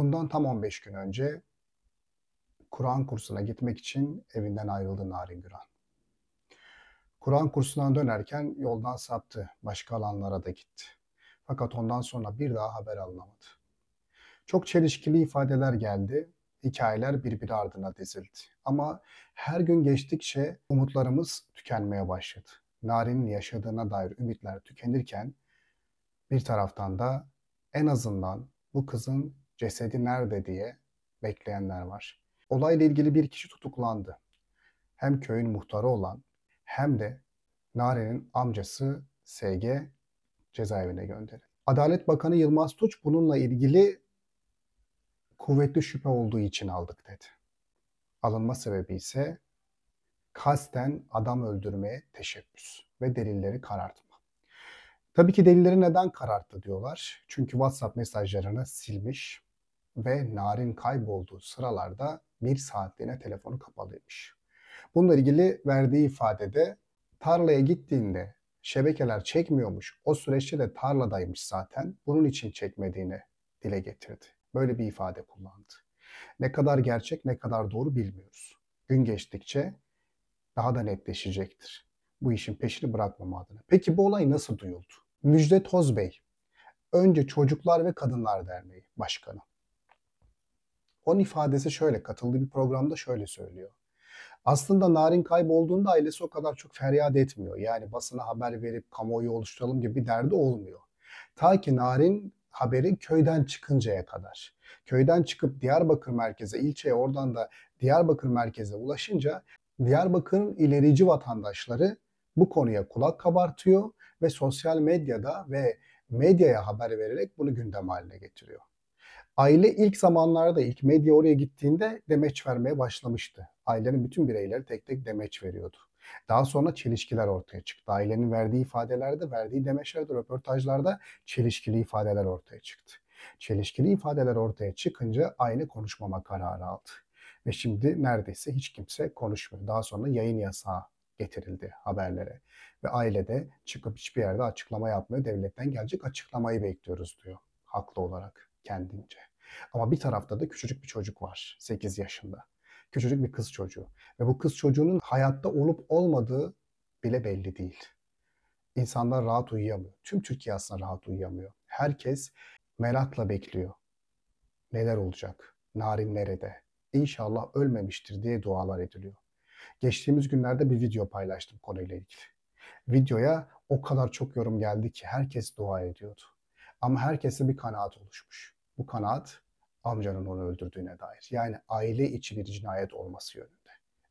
Bundan tam 15 gün önce Kur'an kursuna gitmek için evinden ayrıldı Narin Güran. Kur'an kursundan dönerken yoldan saptı. Başka alanlara da gitti. Fakat ondan sonra bir daha haber alınamadı. Çok çelişkili ifadeler geldi. Hikayeler birbiri ardına dizildi. Ama her gün geçtikçe umutlarımız tükenmeye başladı. Narin'in yaşadığına dair ümitler tükenirken bir taraftan da en azından bu kızın cesedi nerede diye bekleyenler var. Olayla ilgili bir kişi tutuklandı. Hem köyün muhtarı olan hem de Nare'nin amcası SG cezaevine gönderildi. Adalet Bakanı Yılmaz Tuç bununla ilgili kuvvetli şüphe olduğu için aldık dedi. Alınma sebebi ise kasten adam öldürmeye teşebbüs ve delilleri karartma. Tabii ki delilleri neden kararttı diyorlar. Çünkü WhatsApp mesajlarını silmiş ve Narin kaybolduğu sıralarda bir saatliğine telefonu kapalıymış. Bununla ilgili verdiği ifadede tarlaya gittiğinde şebekeler çekmiyormuş. O süreçte de tarladaymış zaten. Bunun için çekmediğini dile getirdi. Böyle bir ifade kullandı. Ne kadar gerçek ne kadar doğru bilmiyoruz. Gün geçtikçe daha da netleşecektir. Bu işin peşini bırakmama adına. Peki bu olay nasıl duyuldu? Müjde Toz Bey, önce Çocuklar ve Kadınlar Derneği Başkanı. Onun ifadesi şöyle katıldığı bir programda şöyle söylüyor. Aslında Narin kaybolduğunda ailesi o kadar çok feryat etmiyor. Yani basına haber verip kamuoyu oluşturalım gibi bir derdi olmuyor. Ta ki Narin haberi köyden çıkıncaya kadar. Köyden çıkıp Diyarbakır merkeze, ilçeye oradan da Diyarbakır merkeze ulaşınca Diyarbakır'ın ilerici vatandaşları bu konuya kulak kabartıyor ve sosyal medyada ve medyaya haber vererek bunu gündem haline getiriyor. Aile ilk zamanlarda ilk medya oraya gittiğinde demeç vermeye başlamıştı. Ailenin bütün bireyleri tek tek demeç veriyordu. Daha sonra çelişkiler ortaya çıktı. Ailenin verdiği ifadelerde, verdiği demeçlerde, röportajlarda çelişkili ifadeler ortaya çıktı. Çelişkili ifadeler ortaya çıkınca aile konuşmama kararı aldı. Ve şimdi neredeyse hiç kimse konuşmuyor. Daha sonra yayın yasağı getirildi haberlere. Ve ailede çıkıp hiçbir yerde açıklama yapmıyor. Devletten gelecek açıklamayı bekliyoruz diyor haklı olarak kendince. Ama bir tarafta da küçücük bir çocuk var 8 yaşında. Küçücük bir kız çocuğu. Ve bu kız çocuğunun hayatta olup olmadığı bile belli değil. İnsanlar rahat uyuyamıyor. Tüm Türkiye aslında rahat uyuyamıyor. Herkes merakla bekliyor. Neler olacak? Narin nerede? İnşallah ölmemiştir diye dualar ediliyor. Geçtiğimiz günlerde bir video paylaştım konuyla ilgili. Videoya o kadar çok yorum geldi ki herkes dua ediyordu. Ama herkese bir kanaat oluşmuş bu kanaat amcanın onu öldürdüğüne dair. Yani aile içi bir cinayet olması yönünde.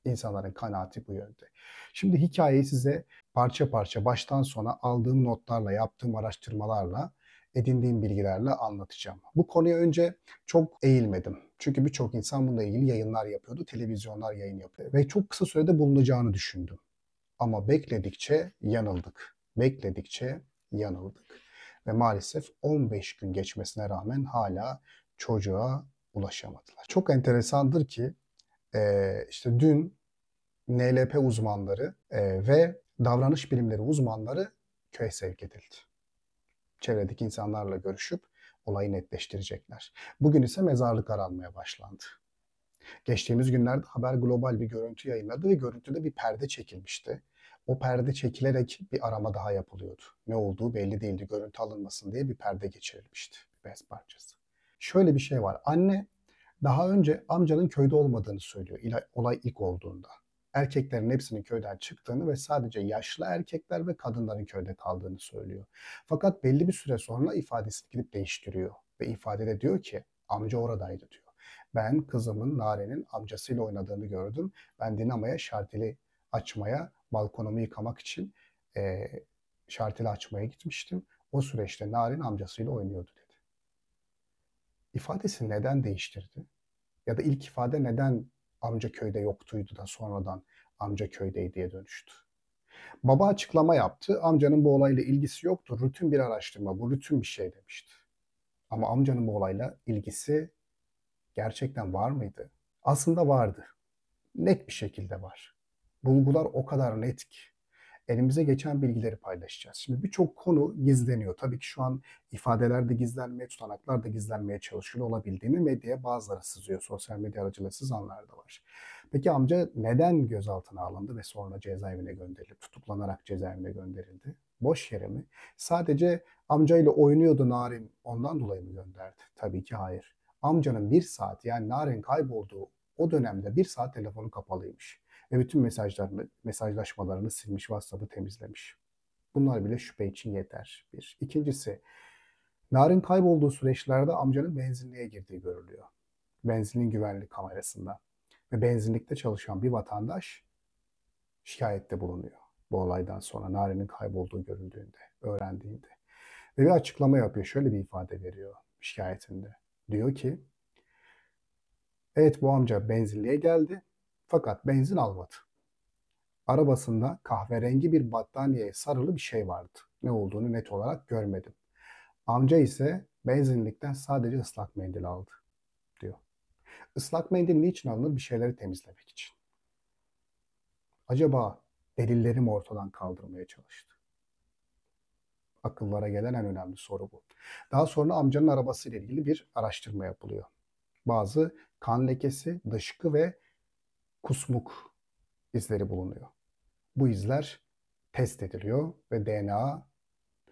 İnsanların kanaati bu yönde. Şimdi hikayeyi size parça parça baştan sona aldığım notlarla, yaptığım araştırmalarla, edindiğim bilgilerle anlatacağım. Bu konuya önce çok eğilmedim. Çünkü birçok insan bununla ilgili yayınlar yapıyordu, televizyonlar yayın yapıyor ve çok kısa sürede bulunacağını düşündüm. Ama bekledikçe yanıldık. Bekledikçe yanıldık ve maalesef 15 gün geçmesine rağmen hala çocuğa ulaşamadılar. Çok enteresandır ki e, işte dün NLP uzmanları e, ve davranış bilimleri uzmanları köye sevk edildi. Çevredeki insanlarla görüşüp olayı netleştirecekler. Bugün ise mezarlık aranmaya başlandı. Geçtiğimiz günlerde Haber Global bir görüntü yayınladı ve görüntüde bir perde çekilmişti o perde çekilerek bir arama daha yapılıyordu. Ne olduğu belli değildi. Görüntü alınmasın diye bir perde geçirilmişti. Bez parçası. Şöyle bir şey var. Anne daha önce amcanın köyde olmadığını söylüyor. Olay ilk olduğunda. Erkeklerin hepsinin köyden çıktığını ve sadece yaşlı erkekler ve kadınların köyde kaldığını söylüyor. Fakat belli bir süre sonra ifadesini gidip değiştiriyor. Ve ifadede diyor ki amca oradaydı diyor. Ben kızımın Nare'nin amcasıyla oynadığını gördüm. Ben Dinama'ya şarteli açmaya balkonumu yıkamak için e, şarteli açmaya gitmiştim. O süreçte Narin amcasıyla oynuyordu dedi. İfadesi neden değiştirdi? Ya da ilk ifade neden amca köyde yoktuydu da sonradan amca köydeydi diye dönüştü? Baba açıklama yaptı. Amcanın bu olayla ilgisi yoktu. Rutin bir araştırma, bu rutin bir şey demişti. Ama amcanın bu olayla ilgisi gerçekten var mıydı? Aslında vardı. Net bir şekilde var bulgular o kadar net ki. Elimize geçen bilgileri paylaşacağız. Şimdi birçok konu gizleniyor. Tabii ki şu an ifadeler de gizlenmeye, tutanaklar da gizlenmeye çalışılıyor olabildiğini medyaya bazıları sızıyor. Sosyal medya aracılığıyla sızanlar da var. Peki amca neden gözaltına alındı ve sonra cezaevine gönderildi? Tutuklanarak cezaevine gönderildi. Boş yere mi? Sadece amcayla oynuyordu Narin. Ondan dolayı mı gönderdi? Tabii ki hayır. Amcanın bir saat yani Narin kaybolduğu o dönemde bir saat telefonu kapalıymış ve bütün mesajlarını, mesajlaşmalarını silmiş, WhatsApp'ı temizlemiş. Bunlar bile şüphe için yeter. Bir. İkincisi, Narin kaybolduğu süreçlerde amcanın benzinliğe girdiği görülüyor. Benzinin güvenlik kamerasında. Ve benzinlikte çalışan bir vatandaş şikayette bulunuyor. Bu olaydan sonra Narin'in kaybolduğu göründüğünde öğrendiğinde. Ve bir açıklama yapıyor. Şöyle bir ifade veriyor şikayetinde. Diyor ki, evet bu amca benzinliğe geldi fakat benzin almadı. Arabasında kahverengi bir battaniyeye sarılı bir şey vardı. Ne olduğunu net olarak görmedim. Amca ise benzinlikten sadece ıslak mendil aldı diyor. Islak mendil niçin alınır? Bir şeyleri temizlemek için. Acaba delilleri mi ortadan kaldırmaya çalıştı. Akıllara gelen en önemli soru bu. Daha sonra amcanın arabasıyla ilgili bir araştırma yapılıyor. Bazı kan lekesi, dışkı ve kusmuk izleri bulunuyor. Bu izler test ediliyor ve DNA,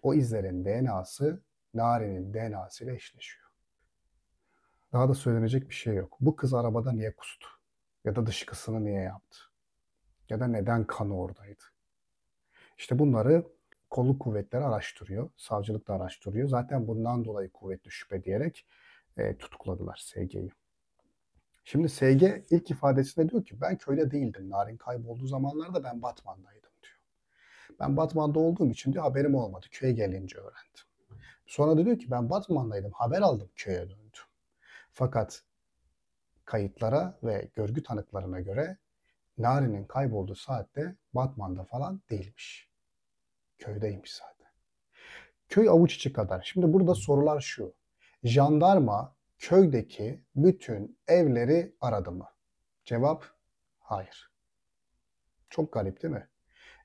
o izlerin DNA'sı Nari'nin DNA'sı ile eşleşiyor. Daha da söylenecek bir şey yok. Bu kız arabada niye kustu? Ya da dışkısını niye yaptı? Ya da neden kanı oradaydı? İşte bunları kolluk kuvvetleri araştırıyor. Savcılık da araştırıyor. Zaten bundan dolayı kuvvetli şüphe diyerek e, tutukladılar SG'yi. Şimdi SG ilk ifadesinde diyor ki ben köyde değildim. Narin kaybolduğu zamanlarda ben Batman'daydım diyor. Ben Batman'da olduğum için diyor haberim olmadı. Köye gelince öğrendim. Sonra da diyor ki ben Batman'daydım. Haber aldım köye döndüm. Fakat kayıtlara ve görgü tanıklarına göre Nari'nin kaybolduğu saatte Batman'da falan değilmiş. Köydeymiş zaten. Köy avuç içi kadar. Şimdi burada sorular şu. Jandarma köydeki bütün evleri aradı mı? Cevap hayır. Çok garip değil mi?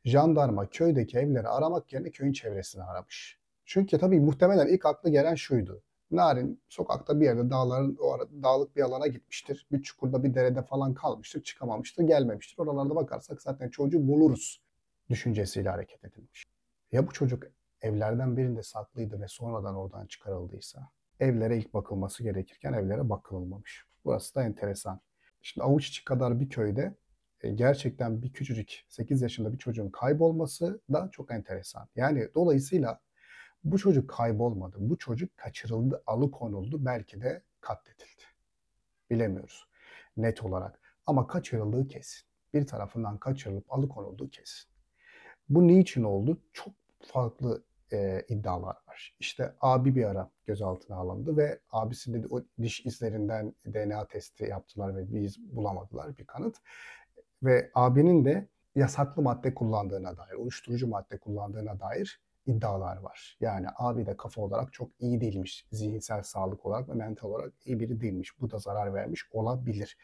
Jandarma köydeki evleri aramak yerine köyün çevresini aramış. Çünkü tabii muhtemelen ilk aklı gelen şuydu. Narin sokakta bir yerde dağların o ara, dağlık bir alana gitmiştir. Bir çukurda bir derede falan kalmıştır, çıkamamıştır, gelmemiştir. Oralarda bakarsak zaten çocuğu buluruz düşüncesiyle hareket edilmiş. Ya bu çocuk evlerden birinde saklıydı ve sonradan oradan çıkarıldıysa? evlere ilk bakılması gerekirken evlere bakılmamış. Burası da enteresan. Şimdi avuç içi kadar bir köyde e, gerçekten bir küçücük 8 yaşında bir çocuğun kaybolması da çok enteresan. Yani dolayısıyla bu çocuk kaybolmadı. Bu çocuk kaçırıldı, alıkonuldu, belki de katledildi. Bilemiyoruz net olarak. Ama kaçırıldığı kesin. Bir tarafından kaçırılıp alıkonulduğu kesin. Bu niçin oldu? Çok farklı e, iddialar var. İşte abi bir ara gözaltına alındı ve abisinde de o diş izlerinden DNA testi yaptılar ve bir iz bulamadılar bir kanıt. Ve abinin de yasaklı madde kullandığına dair, uyuşturucu madde kullandığına dair iddialar var. Yani abi de kafa olarak çok iyi değilmiş. Zihinsel sağlık olarak ve mental olarak iyi biri değilmiş. Bu da zarar vermiş olabilir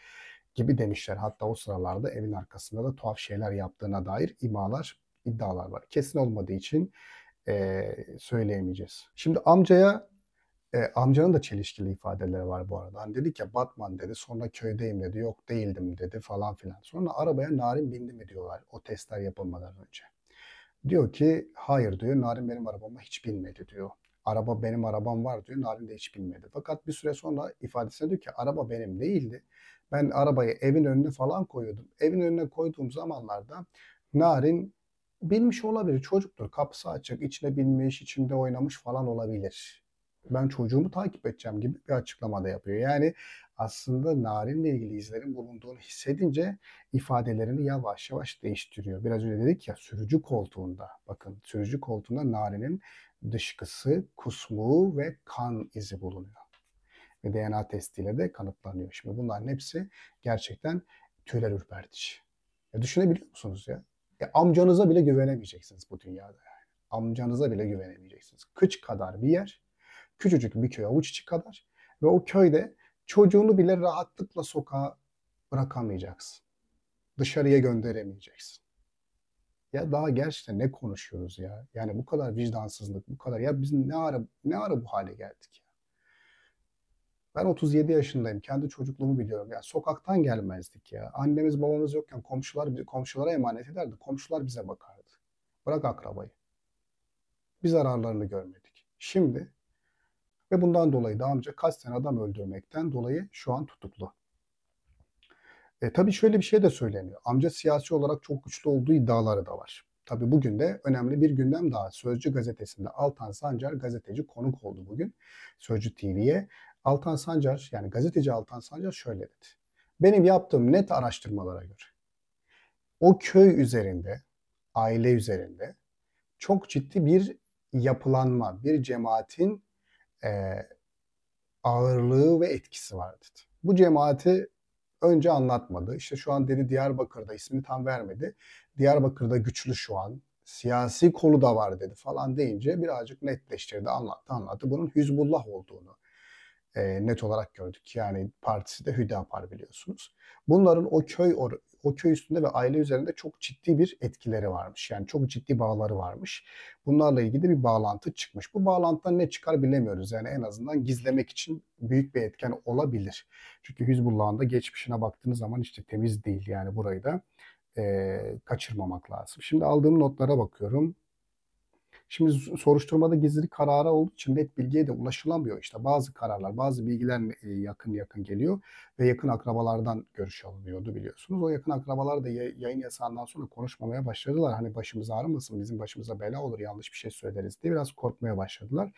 gibi demişler. Hatta o sıralarda evin arkasında da tuhaf şeyler yaptığına dair imalar, iddialar var. Kesin olmadığı için e, söyleyemeyeceğiz. Şimdi amcaya e, amcanın da çelişkili ifadeleri var bu arada. Hani dedi ki Batman dedi sonra köydeyim dedi yok değildim dedi falan filan. Sonra arabaya Narin bindi mi diyorlar o testler yapılmadan önce. Diyor ki hayır diyor Narin benim arabama hiç binmedi diyor. Araba benim arabam var diyor Narin de hiç binmedi. Fakat bir süre sonra ifadesine diyor ki araba benim değildi. Ben arabayı evin önüne falan koyuyordum. Evin önüne koyduğum zamanlarda Narin Bilmiş olabilir. Çocuktur. Kapısı açık. içine binmiş, içinde oynamış falan olabilir. Ben çocuğumu takip edeceğim gibi bir açıklama da yapıyor. Yani aslında Narin'le ilgili izlerin bulunduğunu hissedince ifadelerini yavaş yavaş değiştiriyor. Biraz önce dedik ya sürücü koltuğunda. Bakın sürücü koltuğunda Narin'in dışkısı, kusmuğu ve kan izi bulunuyor. Ve DNA testiyle de kanıtlanıyor. Şimdi bunların hepsi gerçekten tüyler ürpertici. Ya düşünebiliyor musunuz ya? Ya amcanıza bile güvenemeyeceksiniz bu dünyada yani. Amcanıza bile güvenemeyeceksiniz. Kıç kadar bir yer, küçücük bir köy avuç içi kadar ve o köyde çocuğunu bile rahatlıkla sokağa bırakamayacaksın. Dışarıya gönderemeyeceksin. Ya daha gerçekten ne konuşuyoruz ya? Yani bu kadar vicdansızlık, bu kadar ya biz ne ara ne ara bu hale geldik ya? Ben 37 yaşındayım. Kendi çocukluğumu biliyorum. Ya sokaktan gelmezdik ya. Annemiz babamız yokken komşular komşulara emanet ederdi. Komşular bize bakardı. Bırak akrabayı. Biz zararlarını görmedik. Şimdi ve bundan dolayı da amca kaç sene adam öldürmekten dolayı şu an tutuklu. E, tabii şöyle bir şey de söyleniyor. Amca siyasi olarak çok güçlü olduğu iddiaları da var. Tabi bugün de önemli bir gündem daha. Sözcü gazetesinde Altan Sancar gazeteci konuk oldu bugün. Sözcü TV'ye Altan Sancar yani gazeteci Altan Sancar şöyle dedi. Benim yaptığım net araştırmalara göre o köy üzerinde, aile üzerinde çok ciddi bir yapılanma, bir cemaatin e, ağırlığı ve etkisi var dedi. Bu cemaati önce anlatmadı. İşte şu an dedi Diyarbakır'da ismini tam vermedi. Diyarbakır'da güçlü şu an. Siyasi kolu da var dedi falan deyince birazcık netleştirdi, anlattı, anlattı. Bunun Hüzbullah olduğunu, e, net olarak gördük. Yani partisi de Hüdapar biliyorsunuz. Bunların o köy or o köy üstünde ve aile üzerinde çok ciddi bir etkileri varmış. Yani çok ciddi bağları varmış. Bunlarla ilgili bir bağlantı çıkmış. Bu bağlantıdan ne çıkar bilemiyoruz. Yani en azından gizlemek için büyük bir etken olabilir. Çünkü Hizbullah'ın da geçmişine baktığınız zaman işte temiz değil yani burayı da e, kaçırmamak lazım. Şimdi aldığım notlara bakıyorum. Şimdi soruşturmada gizlilik kararı olduğu için net bilgiye de ulaşılamıyor. İşte bazı kararlar, bazı bilgiler e, yakın yakın geliyor ve yakın akrabalardan görüş alınıyordu biliyorsunuz. O yakın akrabalar da yayın yasağından sonra konuşmamaya başladılar. Hani başımız ağrımasın, bizim başımıza bela olur, yanlış bir şey söyleriz diye biraz korkmaya başladılar.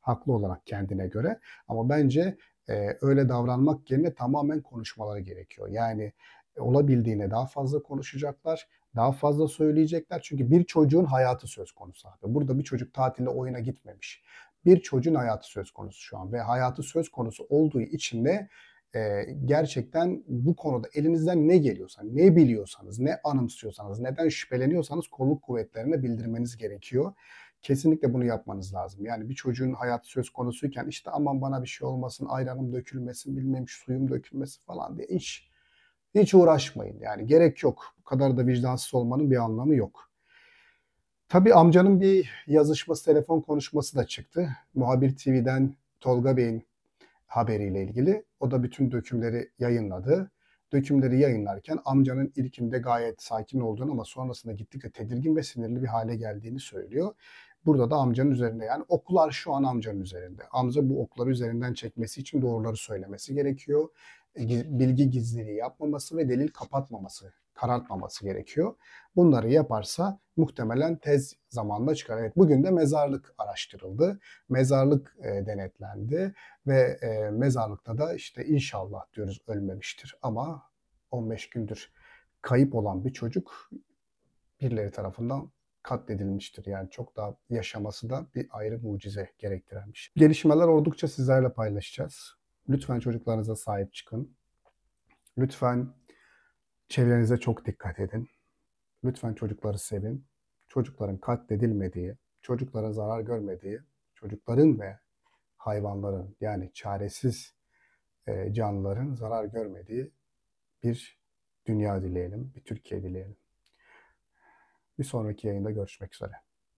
Haklı olarak kendine göre. Ama bence e, öyle davranmak yerine tamamen konuşmaları gerekiyor. Yani olabildiğine daha fazla konuşacaklar daha fazla söyleyecekler. Çünkü bir çocuğun hayatı söz konusu abi. Burada bir çocuk tatilde oyuna gitmemiş. Bir çocuğun hayatı söz konusu şu an ve hayatı söz konusu olduğu için de e, gerçekten bu konuda elinizden ne geliyorsa, ne biliyorsanız, ne anımsıyorsanız, neden şüpheleniyorsanız kolluk kuvvetlerine bildirmeniz gerekiyor. Kesinlikle bunu yapmanız lazım. Yani bir çocuğun hayatı söz konusuyken işte aman bana bir şey olmasın, ayranım dökülmesin, bilmem suyum dökülmesin falan diye iş hiç uğraşmayın yani gerek yok. Bu kadar da vicdansız olmanın bir anlamı yok. Tabi amcanın bir yazışması, telefon konuşması da çıktı. Muhabir TV'den Tolga Bey'in haberiyle ilgili. O da bütün dökümleri yayınladı. Dökümleri yayınlarken amcanın ilkinde gayet sakin olduğunu ama sonrasında gittikçe tedirgin ve sinirli bir hale geldiğini söylüyor. Burada da amcanın üzerinde yani oklar şu an amcanın üzerinde. Amca bu okları üzerinden çekmesi için doğruları söylemesi gerekiyor bilgi gizliliği yapmaması ve delil kapatmaması, karartmaması gerekiyor. Bunları yaparsa muhtemelen tez zamanda çıkar. Evet bugün de mezarlık araştırıldı. Mezarlık e, denetlendi ve e, mezarlıkta da işte inşallah diyoruz ölmemiştir ama 15 gündür kayıp olan bir çocuk birileri tarafından katledilmiştir. Yani çok daha yaşaması da bir ayrı mucize gerektiren bir şey. Gelişmeler oldukça sizlerle paylaşacağız. Lütfen çocuklarınıza sahip çıkın. Lütfen çevrenize çok dikkat edin. Lütfen çocukları sevin. Çocukların katledilmediği, çocuklara zarar görmediği, çocukların ve hayvanların yani çaresiz e, canlıların zarar görmediği bir dünya dileyelim, bir Türkiye dileyelim. Bir sonraki yayında görüşmek üzere.